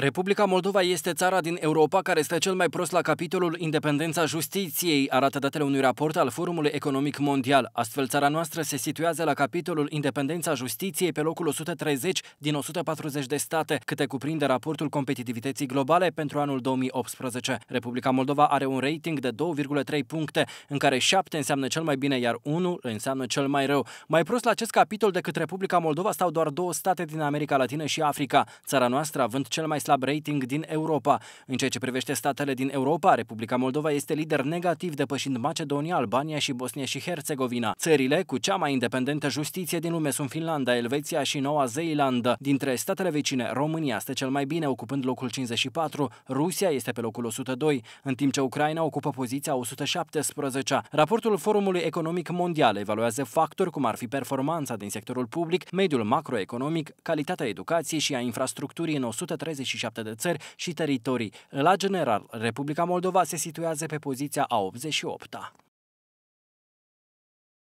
Republica Moldova este țara din Europa care stă cel mai prost la capitolul independența justiției, arată datele unui raport al Forumului Economic Mondial. Astfel, țara noastră se situează la capitolul independența justiției pe locul 130 din 140 de state, câte cuprinde raportul competitivității globale pentru anul 2018. Republica Moldova are un rating de 2,3 puncte, în care 7 înseamnă cel mai bine, iar 1 înseamnă cel mai rău. Mai prost la acest capitol decât Republica Moldova stau doar două state din America Latină și Africa, țara noastră având cel mai slab rating din Europa. În ceea ce privește statele din Europa, Republica Moldova este lider negativ, depășind Macedonia, Albania și Bosnia și Herțegovina. Țările cu cea mai independentă justiție din lume sunt Finlanda, Elveția și Noua Zeelandă. Dintre statele vecine, România este cel mai bine, ocupând locul 54, Rusia este pe locul 102, în timp ce Ucraina ocupă poziția 117. Raportul Forumului Economic Mondial evaluează factori cum ar fi performanța din sectorul public, mediul macroeconomic, calitatea educației și a infrastructurii în 130. 27 de țări și teritorii. La general, Republica Moldova se situează pe poziția a 88-a.